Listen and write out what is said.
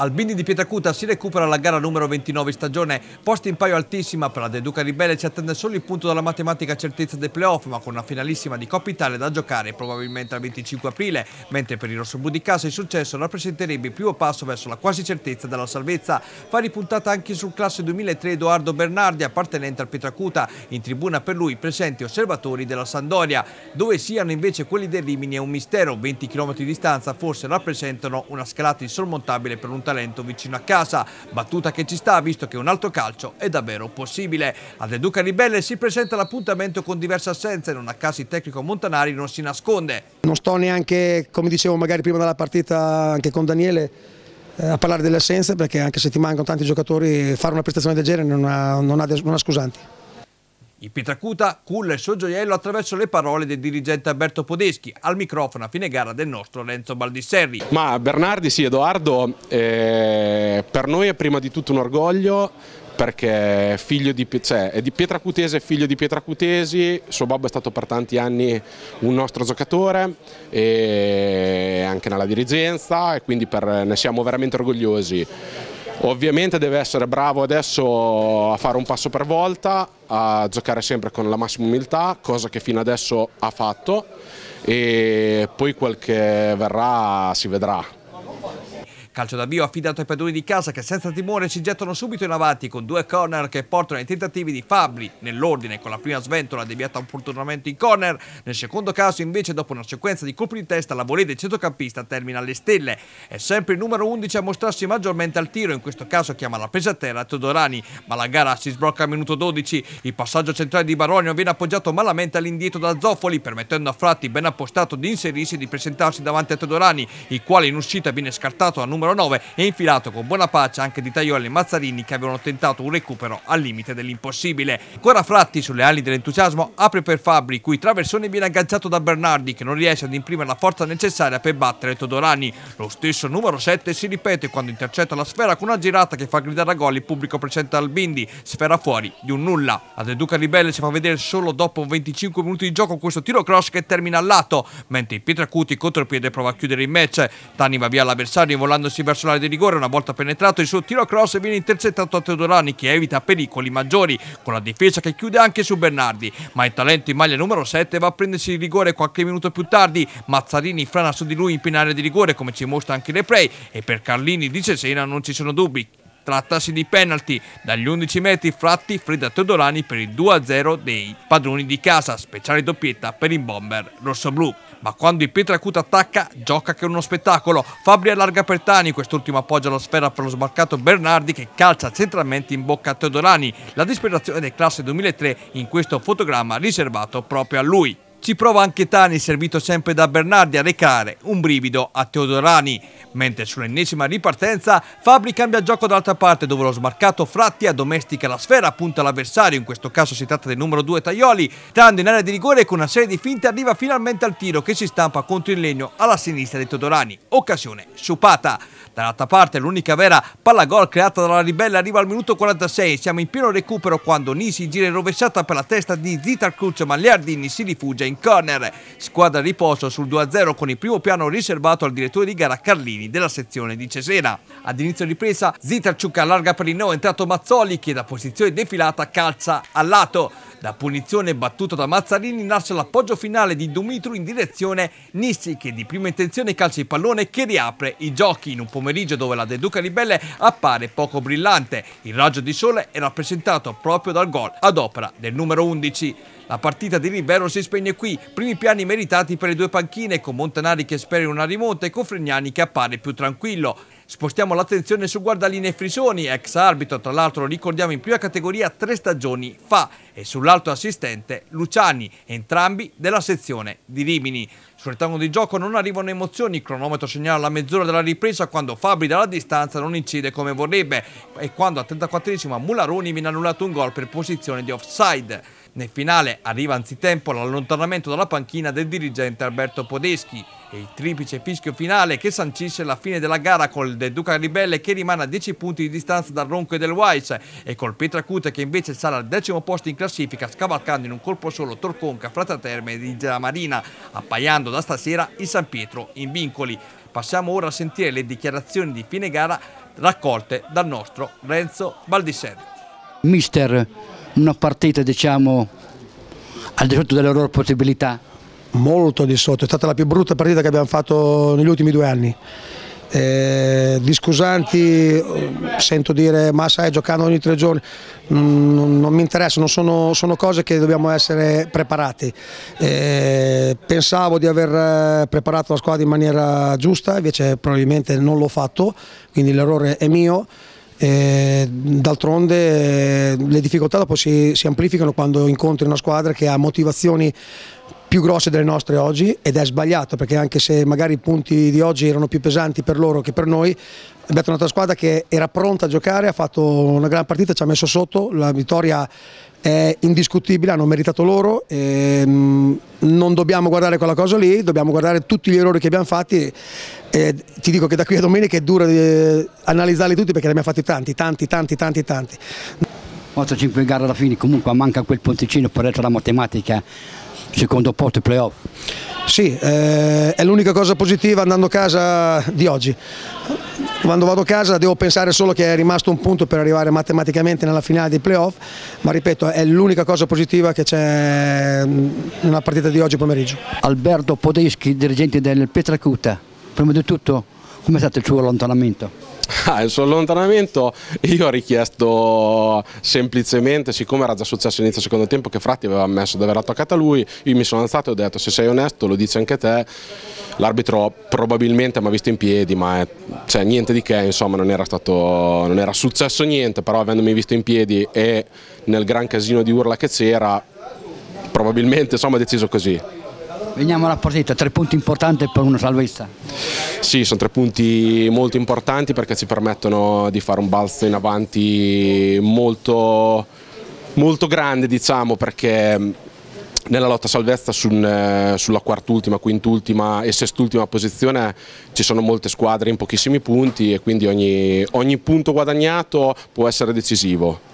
Albini di Pietracuta si recupera la gara numero 29 stagione, posta in paio altissima per la De Duca Ribelle ci attende solo il punto della matematica certezza dei playoff ma con una finalissima di Coppa Italia da giocare probabilmente al 25 aprile, mentre per il rossoblu di casa il successo rappresenterebbe il primo passo verso la quasi certezza della salvezza. Fa ripuntata anche sul classe 2003 Edoardo Bernardi appartenente al Pietracuta, in tribuna per lui presenti osservatori della Sandoria, dove siano invece quelli del Rimini è un mistero, 20 km di distanza forse rappresentano una scalata insormontabile per un talento vicino a casa, battuta che ci sta visto che un altro calcio è davvero possibile. A De Duca Ribelle si presenta l'appuntamento con diverse assenze, non a caso il tecnico Montanari non si nasconde. Non sto neanche, come dicevo magari prima della partita anche con Daniele, eh, a parlare delle assenze perché anche se ti mancano tanti giocatori fare una prestazione del genere non ha, non ha, non ha scusanti. Il Pitacuta culla il suo gioiello attraverso le parole del dirigente Alberto Podeschi al microfono a fine gara del nostro Lenzo Baldisserri. Ma Bernardi, sì, Edoardo, eh, per noi è prima di tutto un orgoglio perché è di, cioè, è di Pietracutese, è figlio di Pietracutesi, suo babbo è stato per tanti anni un nostro giocatore e anche nella dirigenza e quindi per, ne siamo veramente orgogliosi. Ovviamente deve essere bravo adesso a fare un passo per volta, a giocare sempre con la massima umiltà, cosa che fino adesso ha fatto e poi quel che verrà si vedrà. Calcio d'avvio affidato ai padroni di casa che senza timore si gettano subito in avanti con due corner che portano ai tentativi di Fabri nell'ordine con la prima sventola deviata opportunamente in corner. Nel secondo caso invece dopo una sequenza di colpi di testa la volée del centrocampista termina alle stelle. È sempre il numero 11 a mostrarsi maggiormente al tiro, in questo caso chiama la presa a terra Todorani, ma la gara si sblocca al minuto 12. Il passaggio centrale di Baronio viene appoggiato malamente all'indietro da Zoffoli permettendo a Fratti ben appostato di inserirsi e di presentarsi davanti a Todorani, il quale in uscita viene scartato a numero numero e infilato con buona pace anche di Taioli e Mazzarini che avevano tentato un recupero al limite dell'impossibile. Ancora Fratti sulle ali dell'entusiasmo apre per Fabri, cui traversone viene agganciato da Bernardi che non riesce ad imprimere la forza necessaria per battere Todorani. Lo stesso numero 7 si ripete quando intercetta la sfera con una girata che fa gridare a gol il pubblico presente al Bindi, sfera fuori di un nulla. La Deduca Ribelle si fa vedere solo dopo 25 minuti di gioco questo tiro cross che termina al lato, mentre contro il piede prova a chiudere il match. Tani va via all'avversario involandosi spostandosi verso l'area di rigore. Una volta penetrato il suo tiro a cross viene intercettato a Teodorani che evita pericoli maggiori con la difesa che chiude anche su Bernardi. Ma il talento in maglia numero 7 va a prendersi il rigore qualche minuto più tardi. Mazzarini frana su di lui in penale di rigore come ci mostra anche le play e per Carlini di Cesena non ci sono dubbi. Trattasi di penalty dagli 11 metri fratti Frida Teodolani per il 2-0 dei padroni di casa, speciale doppietta per il bomber rossoblù. Ma quando il Pietracuta attacca, gioca che è uno spettacolo. Fabri allarga per Tani, quest'ultimo appoggia la sfera per lo sbarcato Bernardi che calcia centralmente in bocca a Teodolani. La disperazione del classe 2003 in questo fotogramma riservato proprio a lui. Ci prova anche Tani, servito sempre da Bernardi a recare un brivido a Teodorani, mentre sull'ennesima ripartenza Fabri cambia gioco d'altra parte dove lo smarcato Fratti addomestica la sfera, punta l'avversario, in questo caso si tratta del numero 2 Taioli, tirando in area di rigore con una serie di finte arriva finalmente al tiro che si stampa contro il legno alla sinistra di Teodorani, occasione supata. Dall'altra parte l'unica vera palla gol creata dalla ribella arriva al minuto 46 siamo in pieno recupero quando Nisi gira in rovesciata per la testa di Zitar Cruz ma Liardini si rifugia in corner. Squadra riposo sul 2-0 con il primo piano riservato al direttore di gara Carlini della sezione di Cesena. Ad inizio ripresa Zitarciuc allarga per il no, è entrato Mazzoli che da posizione defilata calza a lato. Da punizione battuta da Mazzarini nasce l'appoggio finale di Dumitru in direzione Nissi che di prima intenzione calcia il pallone che riapre i giochi in un pomeriggio dove la Deduca Ribelle appare poco brillante. Il raggio di sole è rappresentato proprio dal gol ad opera del numero 11. La partita di Ribero si spegne qui, primi piani meritati per le due panchine con Montanari che spera in una rimonta e con Fregnani che appare più tranquillo. Spostiamo l'attenzione su Guardaline Frisoni, ex arbitro, tra l'altro ricordiamo in prima categoria tre stagioni fa, e sull'altro assistente Luciani, entrambi della sezione di Rimini. Sul rettangolo di gioco non arrivano emozioni, il cronometro segnala la mezz'ora della ripresa quando Fabri dalla distanza non incide come vorrebbe e quando a 34 esima Mularoni viene annullato un gol per posizione di offside. Nel finale arriva anzitempo l'allontanamento dalla panchina del dirigente Alberto Podeschi e il triplice fischio finale che sancisce la fine della gara col De Duca Ribelle che rimane a 10 punti di distanza dal Ronco e del Weiss e col Petra Cute che invece sale al decimo posto in classifica scavalcando in un colpo solo Torconca, Frataterme e Isola Marina, appaiando da stasera il San Pietro in vincoli. Passiamo ora a sentire le dichiarazioni di fine gara raccolte dal nostro Renzo Baldiserri. Mister una partita diciamo al di sotto delle loro possibilità? Molto di sotto, è stata la più brutta partita che abbiamo fatto negli ultimi due anni. Eh, di sento dire ma sai giocando ogni tre giorni non, mm, non mi interessano sono, sono, cose che dobbiamo essere preparati eh, pensavo di aver eh, preparato la squadra in maniera giusta invece probabilmente non l'ho fatto quindi l'errore è mio eh, d'altronde eh, le difficoltà dopo si, si amplificano quando incontri una squadra che ha motivazioni più grosse delle nostre oggi ed è sbagliato perché anche se magari i punti di oggi erano più pesanti per loro che per noi, abbiamo un'altra squadra che era pronta a giocare, ha fatto una gran partita, ci ha messo sotto, la vittoria è indiscutibile, hanno meritato loro, ehm, non dobbiamo guardare quella cosa lì, dobbiamo guardare tutti gli errori che abbiamo fatti e ti dico che da qui a domenica è dura eh, analizzarli tutti perché ne abbiamo fatti tanti, tanti, tanti, tanti, tanti. 8-5 gare alla fine, comunque manca quel ponticino per la matematica secondo posto playoff. Sì, eh, è l'unica cosa positiva andando a casa di oggi. Quando vado a casa devo pensare solo che è rimasto un punto per arrivare matematicamente nella finale dei playoff, ma ripeto è l'unica cosa positiva che c'è nella partita di oggi pomeriggio. Alberto Podeschi, dirigente del Petracuta, prima di tutto come è stato il suo allontanamento? Ah, il suo allontanamento io ho richiesto semplicemente, siccome era già successo all'inizio del secondo tempo che Fratti aveva ammesso di aver attaccato a lui, io mi sono alzato e ho detto se sei onesto lo dici anche te, l'arbitro probabilmente mi ha visto in piedi ma è, eh, cioè, niente di che, insomma non era, stato, non era successo niente, però avendomi visto in piedi e nel gran casino di urla che c'era probabilmente insomma ho deciso così. Veniamo alla partita, tre punti importanti per una salvezza. Sì, sono tre punti molto importanti perché ci permettono di fare un balzo in avanti molto, molto grande, diciamo, perché nella lotta salvezza sul, sulla quart'ultima, quint'ultima e sest'ultima posizione ci sono molte squadre in pochissimi punti e quindi ogni, ogni punto guadagnato può essere decisivo.